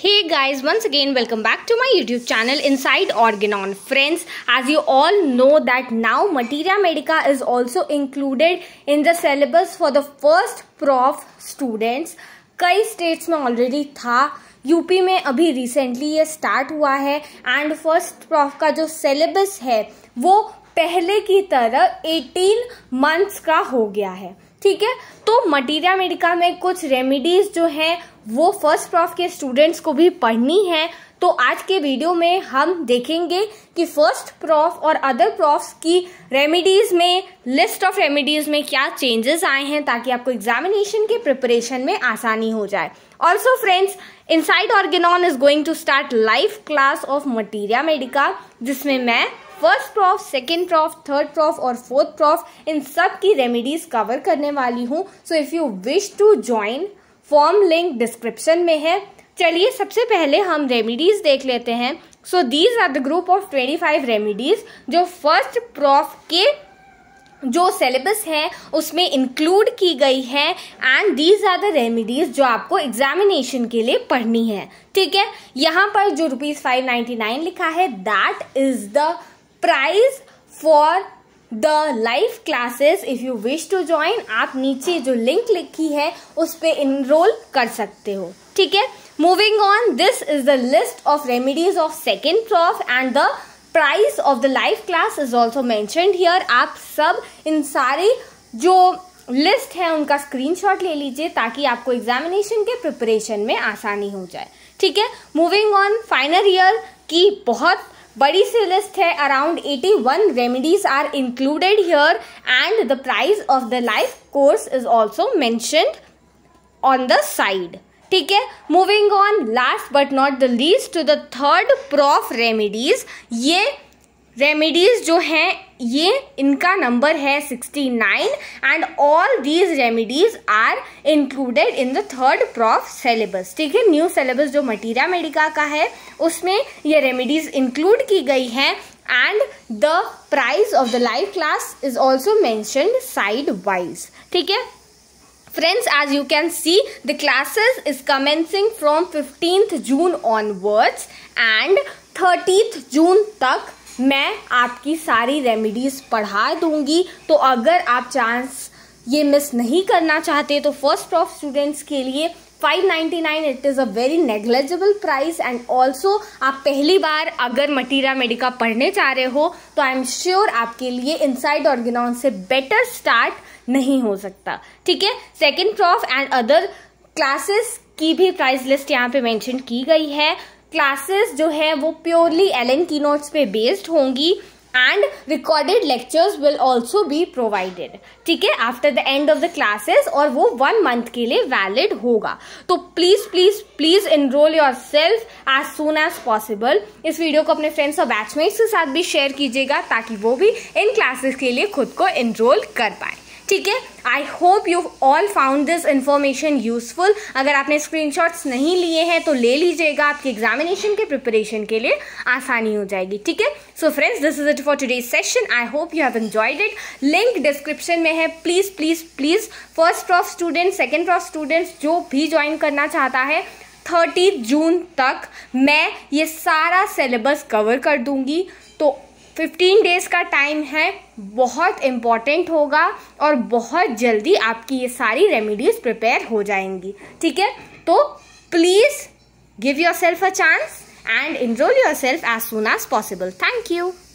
hey guys once again welcome back to my youtube channel inside organon friends as you all know that now materia medica is also included in the syllabus for the first prof students कई states में already था UP में अभी recently ये start हुआ है and first prof का जो सिलेबस है वो पहले की तरह 18 मंथ्स का हो गया है ठीक है तो मटीरिया मेडिका में कुछ रेमिडीज जो हैं वो फर्स्ट प्रॉफ के स्टूडेंट्स को भी पढ़नी है तो आज के वीडियो में हम देखेंगे कि फर्स्ट प्रॉफ और अदर प्रॉफ्स की रेमिडीज में लिस्ट ऑफ रेमिडीज में क्या चेंजेस आए हैं ताकि आपको एग्जामिनेशन के प्रिपरेशन में आसानी हो जाए also friends inside Organon is going to start live class of materia medica जिसमें मैं first prof second prof third prof और फोर्थ प्रॉफ इन सब की रेमिडीज कवर करने वाली हूँ so if you wish to join form link description में है चलिए सबसे पहले हम रेमिडीज देख लेते हैं so these are the group of twenty five remedies जो फर्स्ट प्रॉफ के जो सिलेबस है उसमें इंक्लूड की गई है and these are the remedies जो आपको एग्जामिनेशन के लिए पढ़नी है ठीक है यहाँ पर जो रुपीज़ फाइव नाइन्टी नाइन लिखा है that is the price for the live classes if you wish to join आप नीचे जो लिंक लिखी है उस पर इनरोल कर सकते हो ठीक है moving on this is the list of remedies of second prof and the price of the live class is also mentioned here आप सब इन सारी जो लिस्ट है उनका स्क्रीन शॉट ले लीजिए ताकि आपको एग्जामिनेशन के प्रिपरेशन में आसानी हो जाए ठीक है मूविंग ऑन फाइनल ईयर की बहुत बड़ी सी लिस्ट है around 81 remedies are included here and the price of the live course is also mentioned on the side ठीक है moving on last but not the least to the third prof remedies ये remedies जो हैं ये इनका number है sixty nine and all these remedies are included in the third prof syllabus ठीक है न्यू सेलेबस जो मटीरिया मेडिका का है उसमें ये रेमेडीज इंक्लूड की गई हैं and the price of the live class is also mentioned side wise ठीक है friends as you can see the classes is commencing from fifteenth June onwards and thirtieth June तक मैं आपकी सारी रेमेडीज़ पढ़ा दूंगी तो अगर आप चांस ये मिस नहीं करना चाहते तो फर्स्ट ऑफ स्टूडेंट्स के लिए 599 it is a very negligible price and also आप पहली बार अगर मटीरा मेडिका पढ़ने जा रहे हो तो आई एम श्योर आपके लिए इनसाइड ऑर्गेनॉन से बेटर स्टार्ट नहीं हो सकता ठीक है second prof and other classes की भी प्राइस लिस्ट यहाँ पे मेंशन की गई है क्लासेस जो है वो प्योरली एल एन की नोट्स पे बेस्ड होंगी and recorded lectures will also be provided ठीक है after the end of the classes और वो वन मंथ के लिए वैलिड होगा तो please please please enrol yourself as soon as possible इस वीडियो को अपने फ्रेंड्स और बैचमेट्स के साथ भी शेयर कीजिएगा ताकि वो भी इन क्लासेस के लिए खुद को इनरोल कर पाए ठीक है I hope you all found this information useful अगर आपने स्क्रीनशॉट्स नहीं लिए हैं तो ले लीजिएगा आपके एग्जामिनेशन के प्रिपरेशन के लिए आसानी हो जाएगी ठीक है so friends this is it for today session I hope you have enjoyed it link description में है please please please first prof student second prof students जो भी ज्वाइन करना चाहता है थर्टी जून तक मैं ये सारा सिलेबस कवर कर दूंगी तो 15 डेज का टाइम है बहुत इम्पॉर्टेंट होगा और बहुत जल्दी आपकी ये सारी रेमिडीज प्रिपेयर हो जाएंगी ठीक है तो please give yourself a chance and enrol yourself as soon as possible thank you